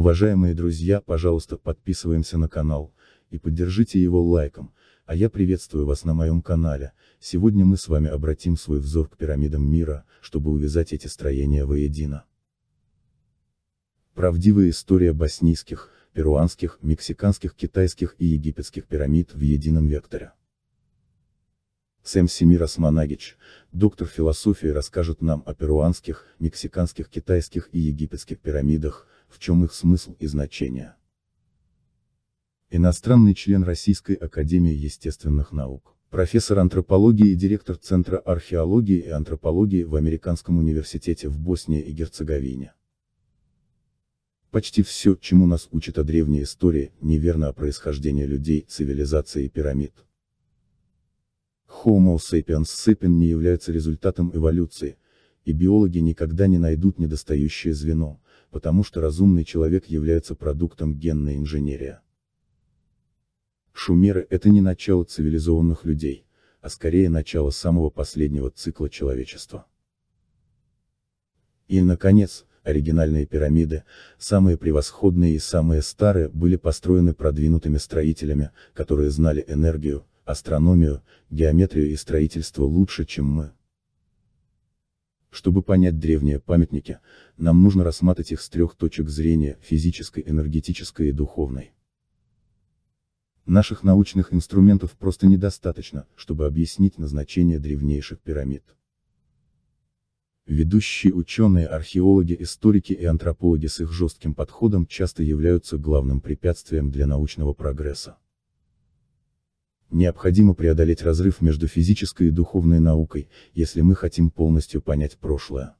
Уважаемые друзья, пожалуйста, подписываемся на канал, и поддержите его лайком, а я приветствую вас на моем канале, сегодня мы с вами обратим свой взор к пирамидам мира, чтобы увязать эти строения воедино. Правдивая история боснийских, перуанских, мексиканских, китайских и египетских пирамид в едином векторе. Сэм Семир Османагич, доктор философии расскажет нам о перуанских, мексиканских, китайских и египетских пирамидах, в чем их смысл и значение. Иностранный член Российской Академии Естественных Наук, профессор антропологии и директор Центра археологии и антропологии в Американском университете в Боснии и Герцеговине. Почти все, чему нас учат о древней истории, неверно о происхождении людей, цивилизации и пирамид. Homo sapiens sapien не является результатом эволюции, и биологи никогда не найдут недостающее звено, потому что разумный человек является продуктом генной инженерии. Шумеры – это не начало цивилизованных людей, а скорее начало самого последнего цикла человечества. И, наконец, оригинальные пирамиды, самые превосходные и самые старые, были построены продвинутыми строителями, которые знали энергию, астрономию, геометрию и строительство лучше, чем мы. Чтобы понять древние памятники, нам нужно рассматривать их с трех точек зрения, физической, энергетической и духовной. Наших научных инструментов просто недостаточно, чтобы объяснить назначение древнейших пирамид. Ведущие ученые, археологи, историки и антропологи с их жестким подходом часто являются главным препятствием для научного прогресса. Необходимо преодолеть разрыв между физической и духовной наукой, если мы хотим полностью понять прошлое.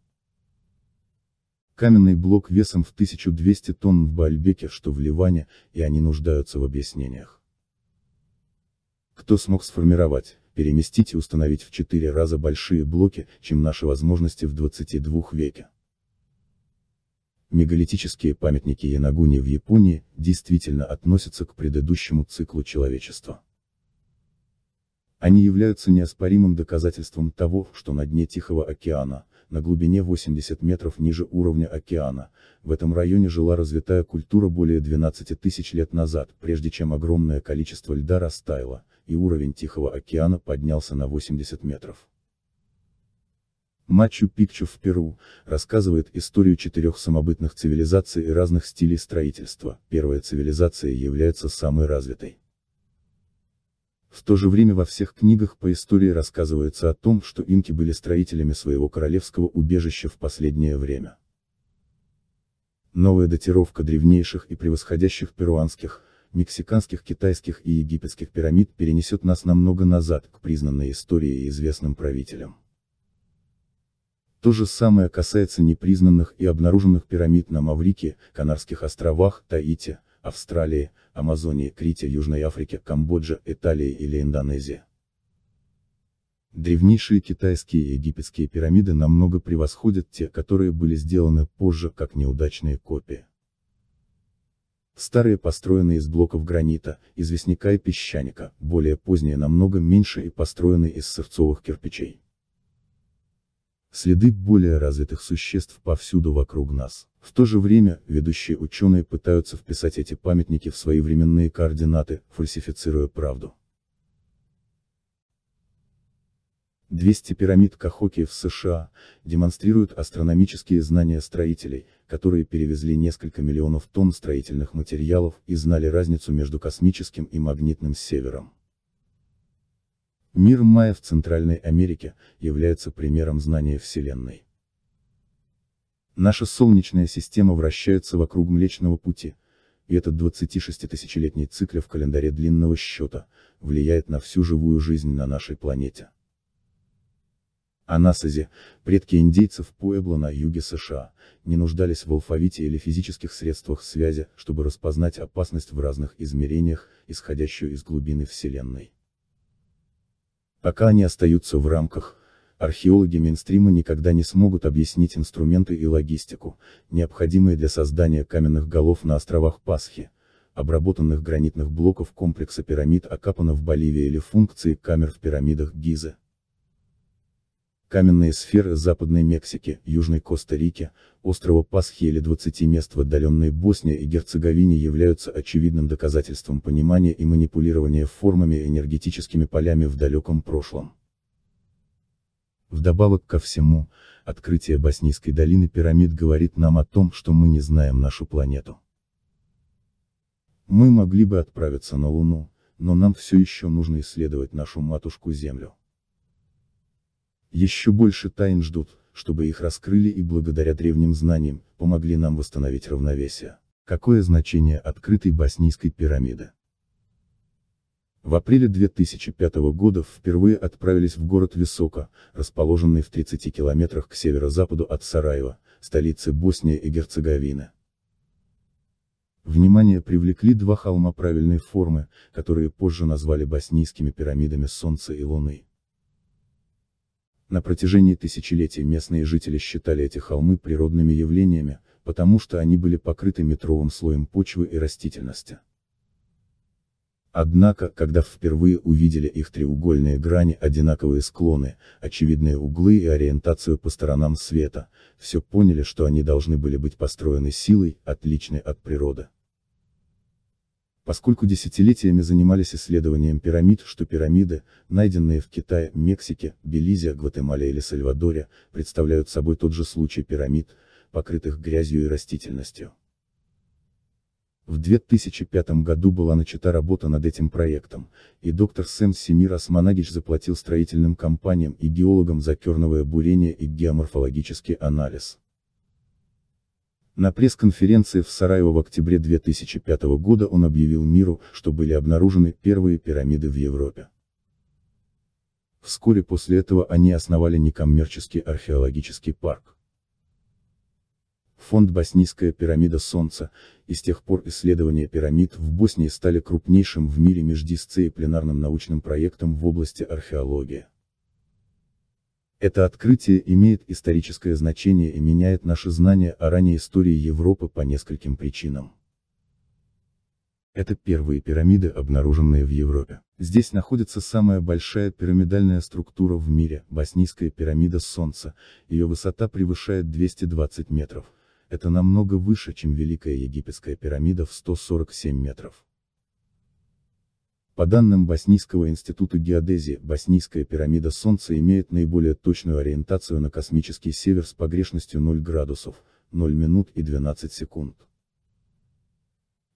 Каменный блок весом в 1200 тонн в Бальбеке, что в Ливане, и они нуждаются в объяснениях. Кто смог сформировать, переместить и установить в 4 раза большие блоки, чем наши возможности в 22 веке? мегалитические памятники Янагуни в Японии, действительно относятся к предыдущему циклу человечества. Они являются неоспоримым доказательством того, что на дне Тихого океана, на глубине 80 метров ниже уровня океана, в этом районе жила развитая культура более 12 тысяч лет назад, прежде чем огромное количество льда растаяло, и уровень Тихого океана поднялся на 80 метров. Мачу-Пикчу в Перу, рассказывает историю четырех самобытных цивилизаций и разных стилей строительства. Первая цивилизация является самой развитой. В то же время во всех книгах по истории рассказывается о том, что инки были строителями своего королевского убежища в последнее время. Новая датировка древнейших и превосходящих перуанских, мексиканских, китайских и египетских пирамид перенесет нас намного назад к признанной истории и известным правителям. То же самое касается непризнанных и обнаруженных пирамид на Маврике, Канарских островах, Таити, Австралии, Амазонии, Крите, Южной Африке, Камбодже, Италии или Индонезии. Древнейшие китайские и египетские пирамиды намного превосходят те, которые были сделаны позже как неудачные копии. Старые построены из блоков гранита, известняка и песчаника, более поздние намного меньше и построены из сырцовых кирпичей следы более развитых существ повсюду вокруг нас. В то же время, ведущие ученые пытаются вписать эти памятники в свои временные координаты, фальсифицируя правду. 200 пирамид Кахоки в США, демонстрируют астрономические знания строителей, которые перевезли несколько миллионов тонн строительных материалов и знали разницу между космическим и магнитным севером. Мир майя в Центральной Америке является примером знания Вселенной. Наша Солнечная система вращается вокруг Млечного Пути, и этот 26-тысячелетний цикл в календаре длинного счета влияет на всю живую жизнь на нашей планете. Анасази, предки индейцев Пуэбло на юге США, не нуждались в алфавите или физических средствах связи, чтобы распознать опасность в разных измерениях, исходящую из глубины Вселенной. Пока они остаются в рамках, археологи мейнстрима никогда не смогут объяснить инструменты и логистику, необходимые для создания каменных голов на островах Пасхи, обработанных гранитных блоков комплекса пирамид Акапана в Боливии или функции камер в пирамидах Гизы каменные сферы Западной Мексики, Южной Коста-Рики, острова Пасхи или 20 мест в отдаленной Боснии и Герцеговине являются очевидным доказательством понимания и манипулирования формами и энергетическими полями в далеком прошлом. Вдобавок ко всему, открытие Боснийской долины пирамид говорит нам о том, что мы не знаем нашу планету. Мы могли бы отправиться на Луну, но нам все еще нужно исследовать нашу матушку Землю. Еще больше тайн ждут, чтобы их раскрыли и благодаря древним знаниям, помогли нам восстановить равновесие. Какое значение открытой Боснийской пирамиды? В апреле 2005 года впервые отправились в город Висока, расположенный в 30 километрах к северо-западу от Сараева, столицы Боснии и Герцеговины. Внимание привлекли два холма правильной формы, которые позже назвали боснийскими пирамидами Солнца и Луны. На протяжении тысячелетий местные жители считали эти холмы природными явлениями, потому что они были покрыты метровым слоем почвы и растительности. Однако, когда впервые увидели их треугольные грани, одинаковые склоны, очевидные углы и ориентацию по сторонам света, все поняли, что они должны были быть построены силой, отличной от природы. Поскольку десятилетиями занимались исследованием пирамид, что пирамиды, найденные в Китае, Мексике, Белизе, Гватемале или Сальвадоре, представляют собой тот же случай пирамид, покрытых грязью и растительностью. В 2005 году была начата работа над этим проектом, и доктор Сэм Семир Османагич заплатил строительным компаниям и геологам за керновое бурение и геоморфологический анализ. На пресс-конференции в Сараево в октябре 2005 года он объявил миру, что были обнаружены первые пирамиды в Европе. Вскоре после этого они основали некоммерческий археологический парк. Фонд «Боснийская пирамида Солнца» и с тех пор исследования пирамид в Боснии стали крупнейшим в мире междисциплинарным научным проектом в области археологии. Это открытие имеет историческое значение и меняет наши знания о ранней истории Европы по нескольким причинам. Это первые пирамиды, обнаруженные в Европе. Здесь находится самая большая пирамидальная структура в мире, Боснийская пирамида Солнца, ее высота превышает 220 метров. Это намного выше, чем Великая Египетская пирамида в 147 метров. По данным Боснийского института геодезии, Боснийская пирамида Солнца имеет наиболее точную ориентацию на космический север с погрешностью 0 градусов, 0 минут и 12 секунд.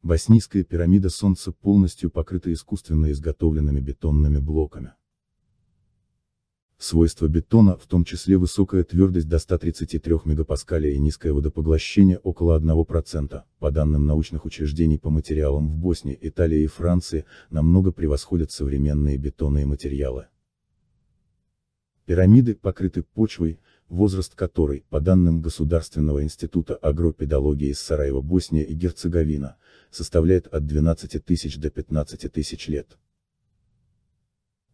Боснийская пирамида Солнца полностью покрыта искусственно изготовленными бетонными блоками. Свойства бетона, в том числе высокая твердость до 133 МПа и низкое водопоглощение около 1%, по данным научных учреждений по материалам в Боснии, Италии и Франции, намного превосходят современные бетонные материалы. Пирамиды покрыты почвой, возраст которой, по данным Государственного института агропедологии из Сараева Босния и Герцеговина, составляет от 12 тысяч до 15 тысяч лет.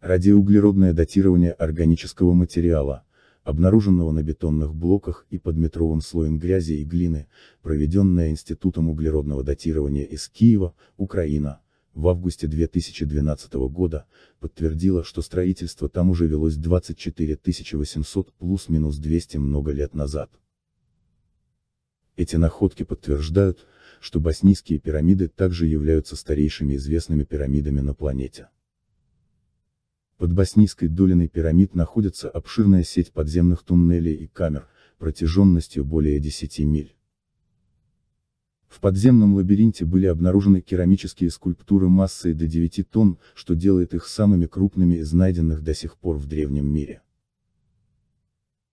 Радиоуглеродное датирование органического материала, обнаруженного на бетонных блоках и под метровым слоем грязи и глины, проведенное Институтом углеродного датирования из Киева, Украина, в августе 2012 года, подтвердило, что строительство там уже велось 24 800 плюс-минус 200 много лет назад. Эти находки подтверждают, что боснийские пирамиды также являются старейшими известными пирамидами на планете. Под Боснийской долиной пирамид находится обширная сеть подземных туннелей и камер, протяженностью более 10 миль. В подземном лабиринте были обнаружены керамические скульптуры массой до 9 тонн, что делает их самыми крупными из найденных до сих пор в древнем мире.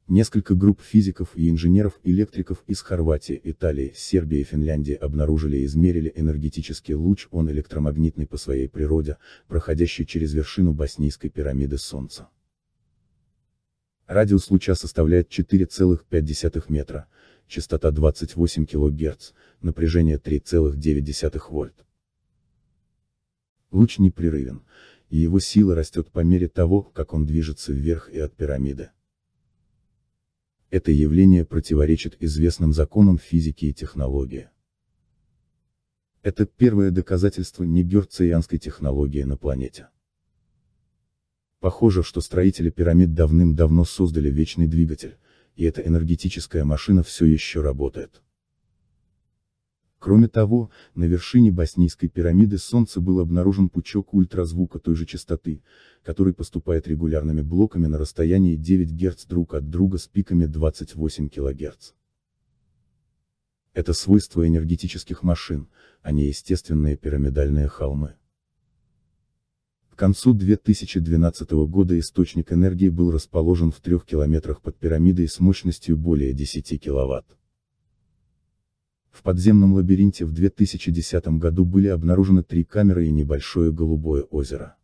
Несколько групп физиков и инженеров-электриков из Хорватии, Италии, Сербии и Финляндии обнаружили и измерили энергетический луч, он электромагнитный по своей природе, проходящий через вершину Боснийской пирамиды Солнца. Радиус луча составляет 4,5 метра, частота 28 кГц, напряжение 3,9 вольт. Луч непрерывен, и его сила растет по мере того, как он движется вверх и от пирамиды это явление противоречит известным законам физики и технологии. Это первое доказательство негерцианской технологии на планете. Похоже, что строители пирамид давным-давно создали вечный двигатель, и эта энергетическая машина все еще работает. Кроме того, на вершине Боснийской пирамиды Солнца был обнаружен пучок ультразвука той же частоты, который поступает регулярными блоками на расстоянии 9 Гц друг от друга с пиками 28 кГц. Это свойство энергетических машин, а не естественные пирамидальные холмы. К концу 2012 года источник энергии был расположен в 3 километрах под пирамидой с мощностью более 10 киловатт. В подземном лабиринте в 2010 году были обнаружены три камеры и небольшое голубое озеро.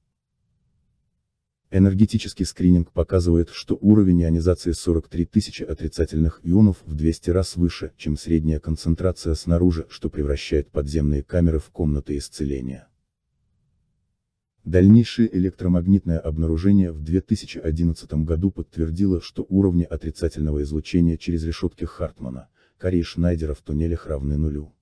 Энергетический скрининг показывает, что уровень ионизации 43 тысячи отрицательных ионов в 200 раз выше, чем средняя концентрация снаружи, что превращает подземные камеры в комнаты исцеления. Дальнейшее электромагнитное обнаружение в 2011 году подтвердило, что уровни отрицательного излучения через решетки Хартмана, Карии Шнайдера в туннелях равны нулю.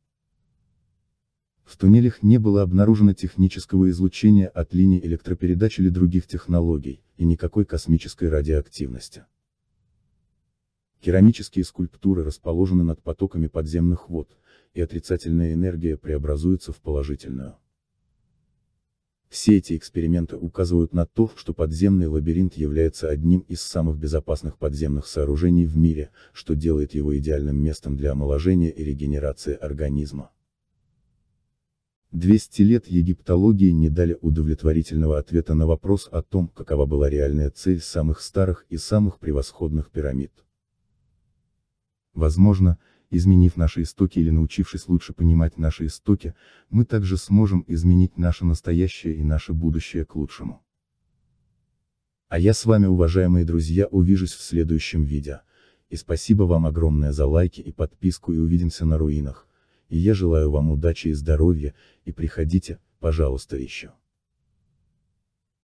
В туннелях не было обнаружено технического излучения от линий электропередач или других технологий, и никакой космической радиоактивности. Керамические скульптуры расположены над потоками подземных вод, и отрицательная энергия преобразуется в положительную. Все эти эксперименты указывают на то, что подземный лабиринт является одним из самых безопасных подземных сооружений в мире, что делает его идеальным местом для омоложения и регенерации организма. 200 лет египтологии не дали удовлетворительного ответа на вопрос о том, какова была реальная цель самых старых и самых превосходных пирамид. Возможно, Изменив наши истоки или научившись лучше понимать наши истоки, мы также сможем изменить наше настоящее и наше будущее к лучшему. А я с вами, уважаемые друзья, увижусь в следующем видео. И спасибо вам огромное за лайки и подписку и увидимся на руинах. И я желаю вам удачи и здоровья, и приходите, пожалуйста, еще.